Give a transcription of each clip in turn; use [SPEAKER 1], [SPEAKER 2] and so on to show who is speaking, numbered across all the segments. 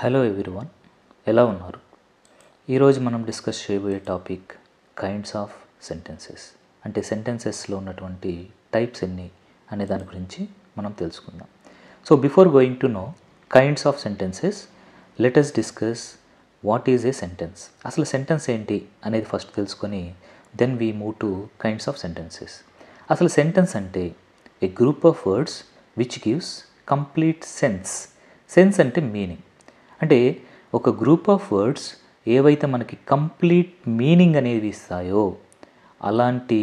[SPEAKER 1] Hello everyone ఎలా ఉన్నారు ఈరోజు మనం డిస్కస్ చేయబోయే టాపిక్ కైండ్స్ ఆఫ్ సెంటెన్సెస్ అంటే సెంటెన్సెస్లో ఉన్నటువంటి టైప్స్ ఎన్ని అనే దాని గురించి మనం తెలుసుకుందాం so before going to know kinds of sentences let's discuss what is a sentence అసలు సెంటెన్స్ ఏంటి అనేది ఫస్ట్ తెలుసుకొని then we move to kinds of sentences అసలు సెంటెన్స్ అంటే a group of words which gives complete sense sense అంటే meaning అంటే ఒక group of words ఏవైతే మనకి కంప్లీట్ మీనింగ్ అనేవి ఇస్తాయో అలాంటి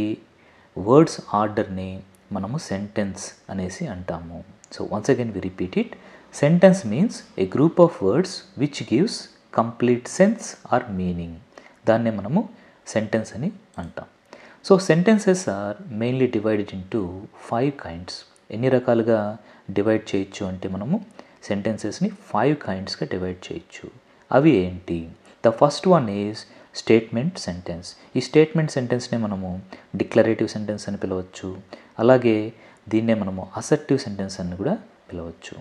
[SPEAKER 1] వర్డ్స్ ఆర్డర్ని మనము సెంటెన్స్ అనేసి అంటాము so once again we repeat it sentence means a group of words which gives complete sense or meaning దాన్నే మనము సెంటెన్స్ అని అంటాం so sentences are mainly divided into five kinds ఎన్ని రకాలుగా డివైడ్ చేయొచ్చు అంటే మనము సెంటెన్సెస్ని ఫైవ్ కైండ్స్గా డివైడ్ చేయొచ్చు అవి ఏంటి the first one is statement sentence ఈ స్టేట్మెంట్ సెంటెన్స్ని మనము డిక్లరేటివ్ సెంటెన్స్ అని పిలవచ్చు అలాగే దీన్నే మనము అసర్టివ్ సెంటెన్స్ అని కూడా పిలవచ్చు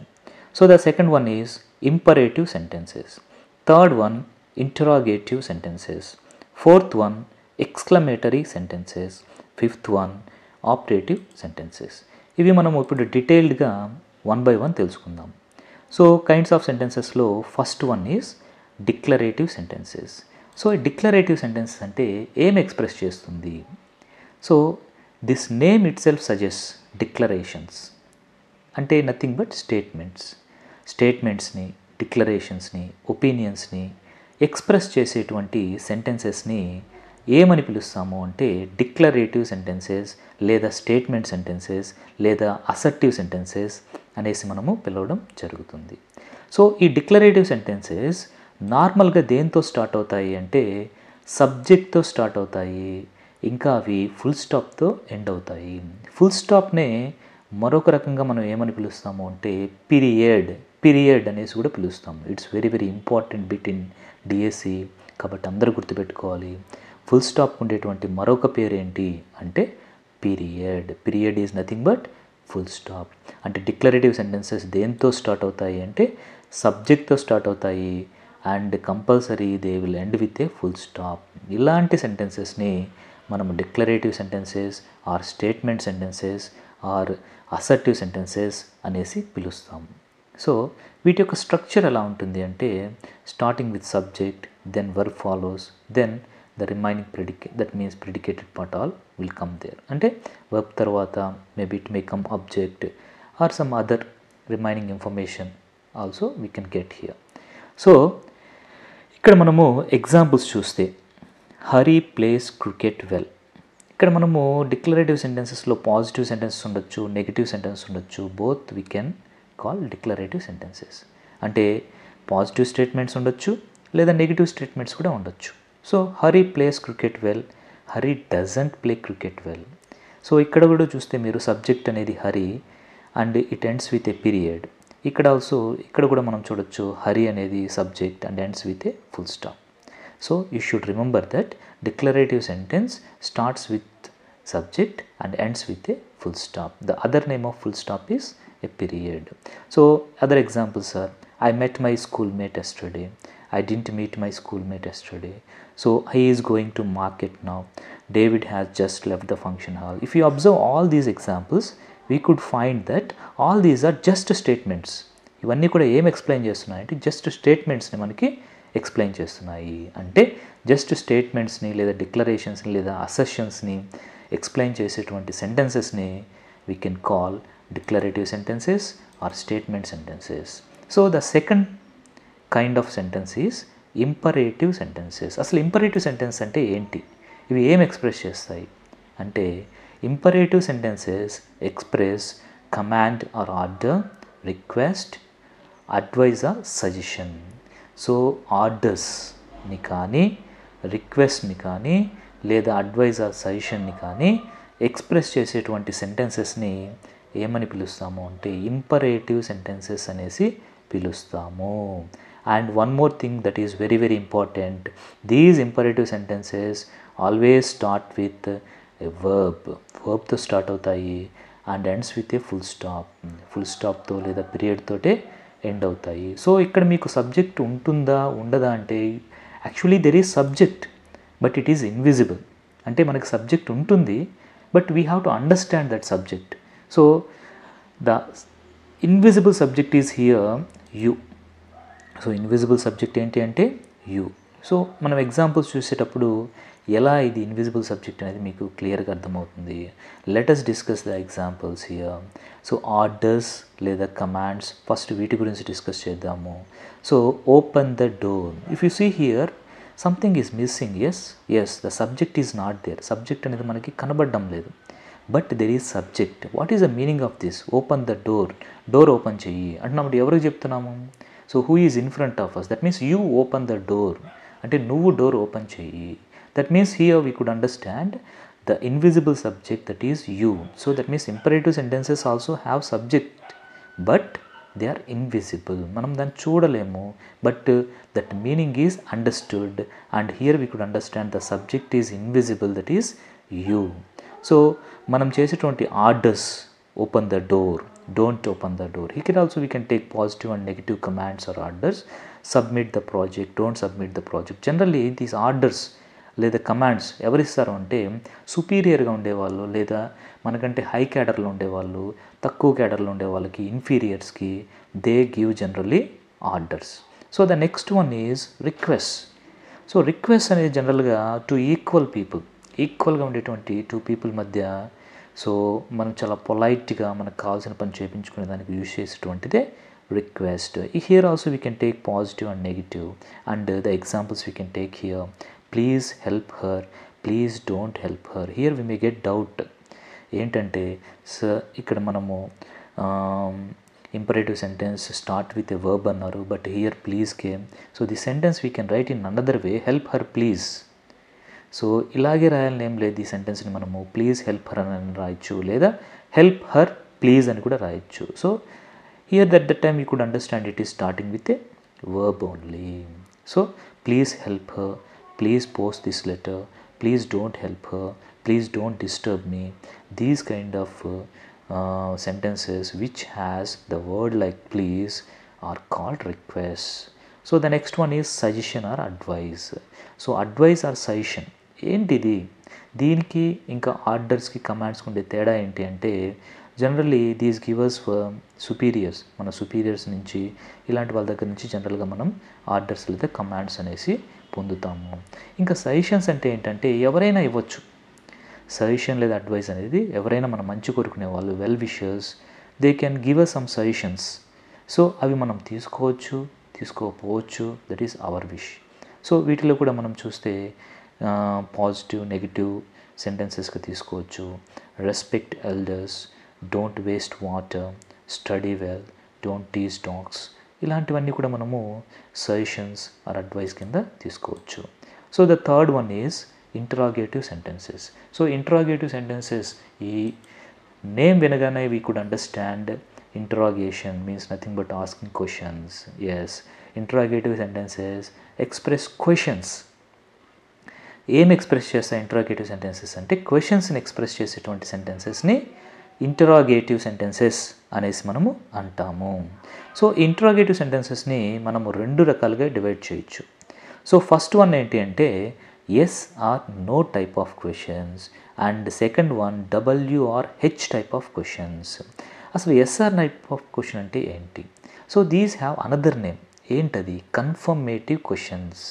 [SPEAKER 1] so the second one is imperative sentences third one interrogative sentences fourth one exclamatory sentences fifth one operative sentences ఇవి మనం ఇప్పుడు డీటెయిల్డ్గా వన్ బై వన్ తెలుసుకుందాం సో కైండ్స్ ఆఫ్ సెంటెన్సెస్లో first one is declarative sentences so ఈ declarative sentences అంటే ఏం express చేస్తుంది so this name itself suggest declarations అంటే నథింగ్ బట్ స్టేట్మెంట్స్ స్టేట్మెంట్స్ని డిక్లరేషన్స్ని ఒపీనియన్స్ని ఎక్స్ప్రెస్ చేసేటువంటి సెంటెన్సెస్ని ఏమని పిలుస్తాము అంటే డిక్లరేటివ్ సెంటెన్సెస్ లేదా స్టేట్మెంట్ సెంటెన్సెస్ లేదా అసర్టివ్ సెంటెన్సెస్ అనేసి మనము పిలవడం జరుగుతుంది సో ఈ డిక్లరేటివ్ సెంటెన్సెస్ నార్మల్గా దేంతో స్టార్ట్ అవుతాయి అంటే సబ్జెక్ట్తో స్టార్ట్ అవుతాయి ఇంకా అవి ఫుల్ స్టాప్తో ఎండ్ అవుతాయి ఫుల్ స్టాప్నే మరొక రకంగా మనం ఏమని పిలుస్తాము అంటే పీరియడ్ పీరియడ్ అనేసి కూడా పిలుస్తాము it's very very important bit in DSC కాబట్టి అందరూ గుర్తుపెట్టుకోవాలి ఫుల్ స్టాప్ ఉండేటువంటి మరొక పేరు ఏంటి అంటే period period is nothing but full stop అంటే డిక్లరేటివ్ సెంటెన్సెస్ దేంతో స్టార్ట్ అవుతాయి అంటే సబ్జెక్ట్తో స్టార్ట్ అవుతాయి and compulsory they will end with a full stop ఇలాంటి సెంటెన్సెస్ని మనం declarative sentences or statement sentences or assertive sentences అనేసి పిలుస్తాం సో వీటి యొక్క స్ట్రక్చర్ ఎలా ఉంటుంది అంటే starting with subject then verb follows then the remaining predicate that means predicated part all will come there అంటే వెబ్ తర్వాత maybe it may come object or some other remaining information also we can get here so ఇక్కడ మనము examples చూస్తే హరీ plays cricket well ఇక్కడ మనము declarative సెంటెన్సెస్లో positive sentence ఉండొచ్చు negative sentence ఉండొచ్చు both we can call declarative sentences అంటే positive statements ఉండొచ్చు లేదా నెగిటివ్ స్టేట్మెంట్స్ కూడా ఉండొచ్చు so Hari plays cricket well Hari doesn't play cricket well so ఇక్కడ కూడా చూస్తే మీరు సబ్జెక్ట్ అనేది Hari and it ends with a period ఇక్కడ ఆల్సో ఇక్కడ కూడా మనం చూడొచ్చు హరి అనేది subject and ends with a full stop so you should remember that declarative sentence starts with subject and ends with a full stop the other name of full stop is a period so other example sir I met my school mate yesterday I didn't meet my schoolmate yesterday. So he is going to market now. David has just left the function hall. If you observe all these examples, we could find that all these are just statements. ఇవన్నీ కూడా ఏం explain చేస్తున్నాయంటే just స్టేట్మెంట్స్ని మనకి explain చేస్తున్నాయి అంటే just స్టేట్మెంట్స్ని లేదా డిక్లరేషన్స్ని లేదా అసెషన్స్ని ఎక్స్ప్లెయిన్ చేసేటువంటి సెంటెన్సెస్ని we can call declarative sentences or statement sentences so the second kind of sentences imperative sentences అసలు ఇంపరేటివ్ సెంటెన్స్ అంటే ఏంటి ఇవి ఏం ఎక్స్ప్రెస్ చేస్తాయి అంటే imperative sentences express command or order request advise or suggestion so ఆర్డర్స్ని కానీ రిక్వెస్ట్ని కానీ లేదా అడ్వైజ్ ఆర్ సజెషన్ని కానీ ఎక్స్ప్రెస్ చేసేటువంటి సెంటెన్సెస్ని ఏమని పిలుస్తాము అంటే ఇంపరేటివ్ సెంటెన్సెస్ అనేసి పిలుస్తాము and one more thing that is very very important these imperative sentences always start with a verb. వర్బ్తో స్టార్ట్ అవుతాయి and ends with a full stop full స్టాప్తో లేదా పీరియడ్ ఎండ్ అవుతాయి సో ఇక్కడ మీకు సబ్జెక్ట్ ఉంటుందా ఉండదా అంటే actually there is subject but it is invisible అంటే మనకు సబ్జెక్ట్ ఉంటుంది but we have to understand that subject so the invisible subject is here you so invisible subject ఏంటి అంటే యు సో మనం ఎగ్జాంపుల్స్ చూసేటప్పుడు ఎలా ఇది ఇన్విజిబుల్ సబ్జెక్ట్ అనేది మీకు క్లియర్గా అర్థమవుతుంది let us discuss the examples here so orders లేదా కమాండ్స్ ఫస్ట్ వీటి గురించి డిస్కస్ చేద్దాము so open the door if you see here something is missing yes yes the subject is not there subject అనేది మనకి కనబడడం లేదు but there is subject what is the meaning of this open the door door open చెయ్యి అంటే మనం ఎవరికి చెప్తున్నాము so who is in front of us that means you open the door అంటే నువ్వు డోర్ ఓపెన్ చెయ్యి that means here we could understand the invisible subject that is you so that means imperative sentences also have subject but they are invisible మనం దాన్ని చూడలేము but that meaning is understood and here we could understand the subject is invisible that is you so మనం చేసేటువంటి orders open the door don't open the door he can also we can take positive and negative commands or orders submit the project don't submit the project generally these orders లేదా commands ఎవరిస్తారు అంటే సుపీరియర్గా ఉండేవాళ్ళు లేదా మనకంటే high క్యాడర్లో ఉండేవాళ్ళు తక్కువ క్యాడర్లో ఉండే వాళ్ళకి ఇన్ఫీరియర్స్కి they give generally orders so the next one is request so request అనేది జనరల్గా టు ఈక్వల్ పీపుల్ ఈక్వల్గా ఉండేటువంటి టూ పీపుల్ మధ్య సో మనం చాలా పొలైట్గా మనకు కావాల్సిన పని చేయించుకునే దానికి యూజ్ చేసేటువంటిదే request here also we can take positive and negative and the examples we can take here please help her please don't help her here we may get doubt ఏంటంటే సార్ ఇక్కడ మనము imperative sentence start with a verb అన్నారు but here please came so the sentence we can write in another way help her please So, ilagi rayal name le di sentence ni mo. please help her anan raichu le da help her please and anu kuda raichu. So, here that the time you could understand it is starting with a verb only. So, please help her, please post this letter, please don't help her, please don't disturb me. These kind of uh, sentences which has the word like please are called requests. So, the next one is suggestion or advice. So, advice or suggestion. ఏంటిది దీనికి ఇంకా ఆర్డర్స్కి కమాండ్స్కి ఉండే తేడా ఏంటి అంటే generally these givers superiors మన superiors నుంచి ఇలాంటి వాళ్ళ దగ్గర నుంచి జనరల్గా మనం ఆర్డర్స్ లేదా కమాండ్స్ అనేసి పొందుతాము ఇంకా సజెషన్స్ అంటే ఏంటంటే ఎవరైనా ఇవ్వచ్చు సజెషన్ లేదా అడ్వైస్ అనేది ఎవరైనా మనం మంచి కోరుకునే వాళ్ళు well wishers they can give us some suggestions so అవి మనం తీసుకోవచ్చు తీసుకోకపోవచ్చు that is our wish so వీటిలో కూడా మనం చూస్తే పాజిటివ్ నెగిటివ్ సెంటెన్సెస్గా తీసుకోవచ్చు respect elders don't waste water study well don't tease dogs ఇలాంటివన్నీ కూడా మనము సజెషన్స్ ఆర్ అడ్వైస్ కింద తీసుకోవచ్చు so the third one is interrogative sentences so interrogative sentences ఈ నేమ్ వినగానే we could understand interrogation means nothing but asking questions yes interrogative sentences express questions ఏం express చేస్తాయి interrogative sentences అంటే క్వశ్చన్స్ని express చేసేటువంటి సెంటెన్సెస్ని interrogative sentences అనేసి మనము అంటాము సో ఇంటరాగేటివ్ సెంటెన్సెస్ని మనము రెండు రకాలుగా డివైడ్ చేయొచ్చు సో ఫస్ట్ వన్ ఏంటి అంటే yes or no type of questions and second one W or H type of questions అసలు ఎస్ఆర్ టైప్ ఆఫ్ క్వశ్చన్ అంటే ఏంటి so these have another name ఏంటది confirmative questions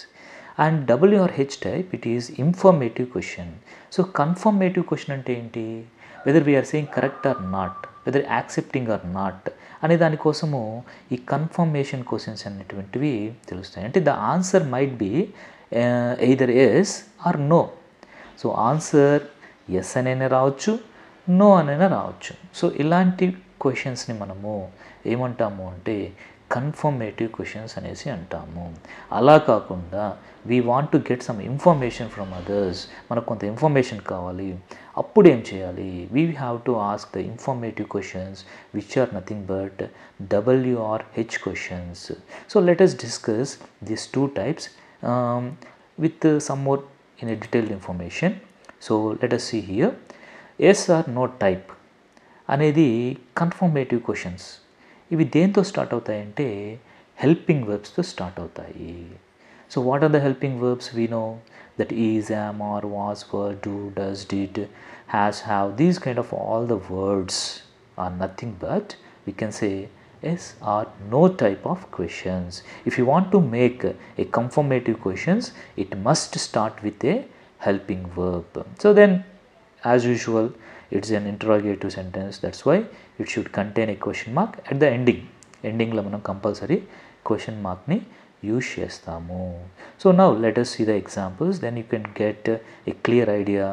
[SPEAKER 1] and double or H type it is informative question so confirmative question అంటే ఏంటి whether we are saying correct or not whether accepting or not అనే దానికోసము ఈ confirmation questions అనేటువంటివి తెలుస్తాయి అంటే the answer might be either yes or no so answer yes అనైనా రావచ్చు నో అనైనా రావచ్చు సో ఇలాంటి క్వశ్చన్స్ని మనము ఏమంటాము అంటే కన్ఫర్మేటివ్ క్వశ్చన్స్ అనేసి అంటాము అలా కాకుండా we want to get some information from others మనకు కొంత ఇన్ఫర్మేషన్ కావాలి అప్పుడు ఏం చేయాలి we have to ask the informative questions which are nothing but W or H questions so let us discuss these two types with some more in a detailed information so let us see here yes or no type అనేది confirmative questions ఇవి దేంతో start అవుతాయంటే helping వర్బ్స్తో start అవుతాయి so what are the helping verbs we know that is am are was were do does did has have these kind of all the words are nothing but we can say is are no type of questions. If you want to make a confirmative questions, it must start with a helping verb. So then as usual, it's an interrogative sentence that's why it should contain a question mark at the ending ending la compulsory question mark ni use so now let us see the examples then you can get a clear idea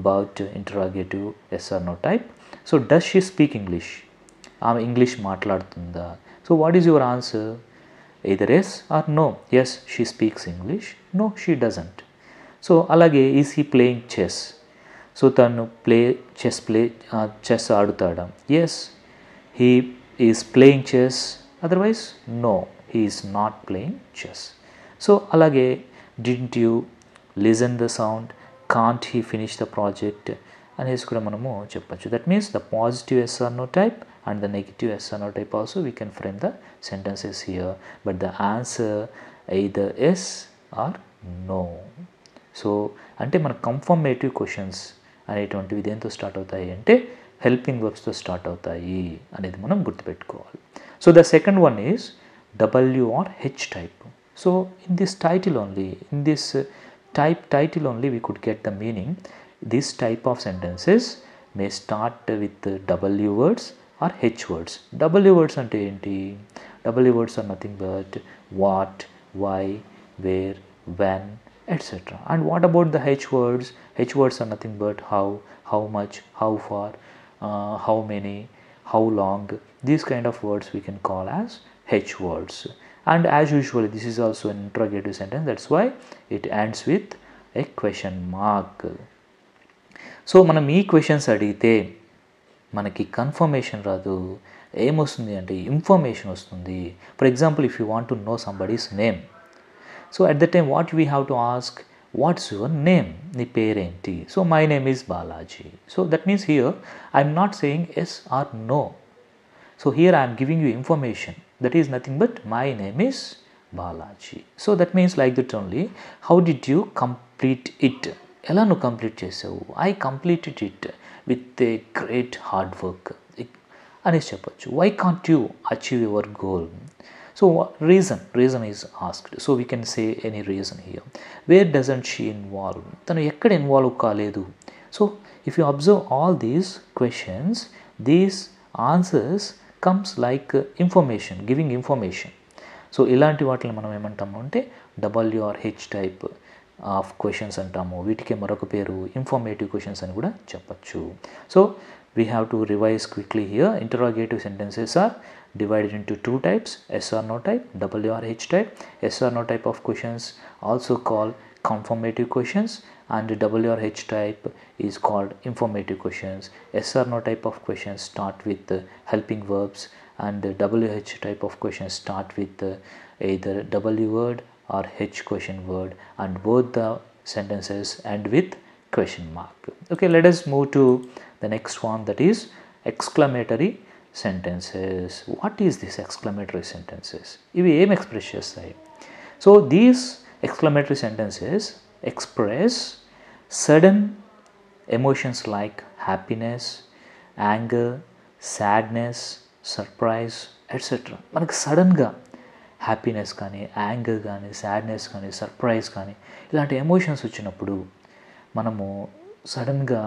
[SPEAKER 1] about interrogative yes or no type so does she speak english I am english maatladutunda so what is your answer either yes or no yes she speaks english no she doesn't so alage is he playing chess so తను play chess play chess ఆడుతాడా yes he is playing chess otherwise no he not playing chess so అలాగే didn't you listen the sound can't he finish the project అనేసి కూడా మనము చెప్పచ్చు that means the positive yes no type and the negative no type also we can frame the sentences here but the answer the yes or no so అంటే మన కంఫర్మేటివ్ questions అనేటువంటివి దేంతో start అవుతాయి అంటే హెల్పింగ్ వర్బ్స్తో స్టార్ట్ అవుతాయి అనేది మనం గుర్తుపెట్టుకోవాలి so the second one is W or H type so in this title only in this type title only we could get the meaning this type of sentences may start with W words or H words W words అంటే ఏంటి W words are nothing but what why where when etcetera and what about the H words H words are nothing but how how much how far how many how long these kind of words we can call as H words and as usual this is also interrogative sentence that's why it ends with a question mark so మనం ఈ questions అడిగితే మనకి confirmation రాదు ఏమొస్తుంది అంటే information వస్తుంది for example if you want to know somebody's name so at the time what we have to ask what's your name నీ పేరేంటి so my name is Balaji so that means here I'm not saying yes or no so here I'm giving you information that is nothing but my name is Balaji so that means like that only how did you complete it ఎలా నువ్వు complete చేసావు I completed it with a great hard work అనేసి చెప్పచ్చు why can't you achieve your goal So uh, reason, reason is asked. So we can say any reason here. Where doesn't she involve? తను ఎక్కడ involve కాలేదు so if you observe all these questions these answers comes like information giving information so ఇలాంటి వాటిని మనం ఏమంటాము అంటే W or H type of questions అంటాము వీటికే మరొక పేరు ఇన్ఫర్మేటివ్ క్వశ్చన్స్ అని కూడా చెప్పచ్చు so we have to revise quickly here interrogative sentences are divided into two types SR no type WRH type SR no type of questions also called conformative questions and WRH type is called informative questions SR no type of questions start with helping verbs and the WH type of questions start with either W word or H question word and both the sentences end with question mark okay let us move to the next one that is exclamatory sentences what is this exclamatory sentences ఇవి ఏం express చేస్తాయి so these exclamatory sentences express sudden emotions like happiness anger sadness surprise etcetera మనకు సడన్గా happiness కానీ anger కానీ sadness కానీ surprise కానీ ఇలాంటి ఎమోషన్స్ వచ్చినప్పుడు మనము సడన్గా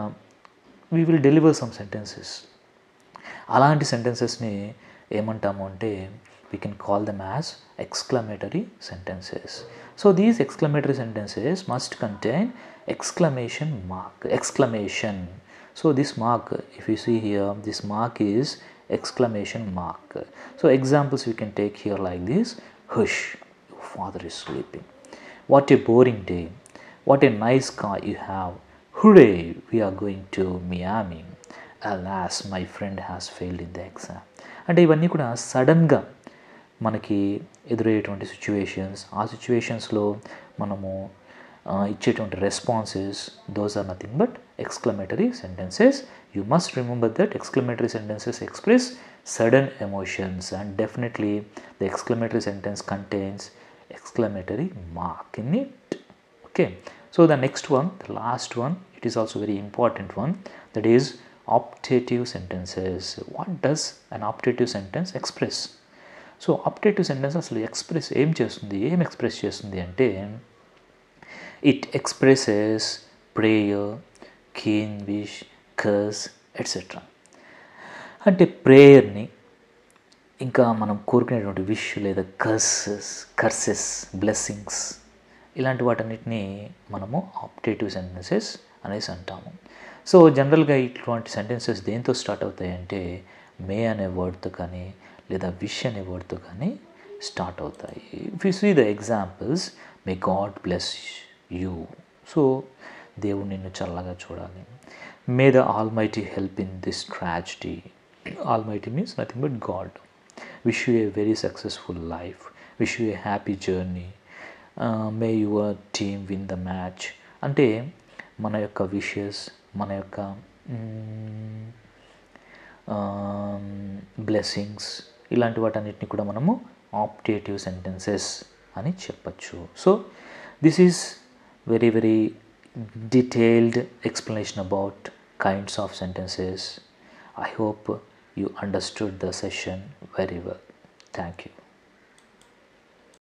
[SPEAKER 1] we will deliver some sentences అలాంటి సెంటెన్సెస్ని ఏమంటాము అంటే we can call them as exclamatory sentences. So these exclamatory sentences must contain exclamation mark, exclamation. So this mark, if you see here, this mark is exclamation mark. So examples we can take here like this, hush, your father is sleeping. What a boring day. What a nice car you have. Hooray, we are going to Miami. Alas my friend has failed in the exam అంటే ఇవన్నీ కూడా సడన్గా మనకి ఎదురయ్యేటువంటి situations ఆ సిచ్యువేషన్స్లో మనము ఇచ్చేటువంటి responses those are nothing but exclamatory sentences you must remember that exclamatory sentences express sudden emotions and definitely the exclamatory sentence contains exclamatory mark in it okay so the next one the last one it is also very important one that is optative sentences what does an optative sentence express so optative sentence అసలు express ఏం చేస్తుంది ఏం express చేస్తుంది అంటే it expresses prayer keen wish curse etcetera అంటే ప్రేయర్ని ఇంకా మనం కోరుకునేటువంటి విష్ లేదా కర్సెస్ కర్సెస్ బ్లెస్సింగ్స్ ఇలాంటి వాటన్నిటిని మనము ఆప్టేటివ్ సెంటెన్సెస్ అనేసి అంటాము సో జనరల్గా ఇటువంటి సెంటెన్సెస్ దేంతో స్టార్ట్ అవుతాయంటే మే అనే వర్డ్తో కానీ లేదా విష్ అనే వర్డ్తో కానీ స్టార్ట్ అవుతాయి if you see the examples may God bless you so దేవుడు నిన్ను చల్లగా చూడాలి may the almighty help in this tragedy almighty means nothing but God wish you a very successful life wish you a happy journey may your team win the match అంటే మన యొక్క wishes మన యొక్క blessings ఇలాంటి వాటన్నిటిని కూడా మనము optative sentences అని చెప్పచ్చు so this is very very detailed explanation about kinds of sentences I hope you understood the session very well thank you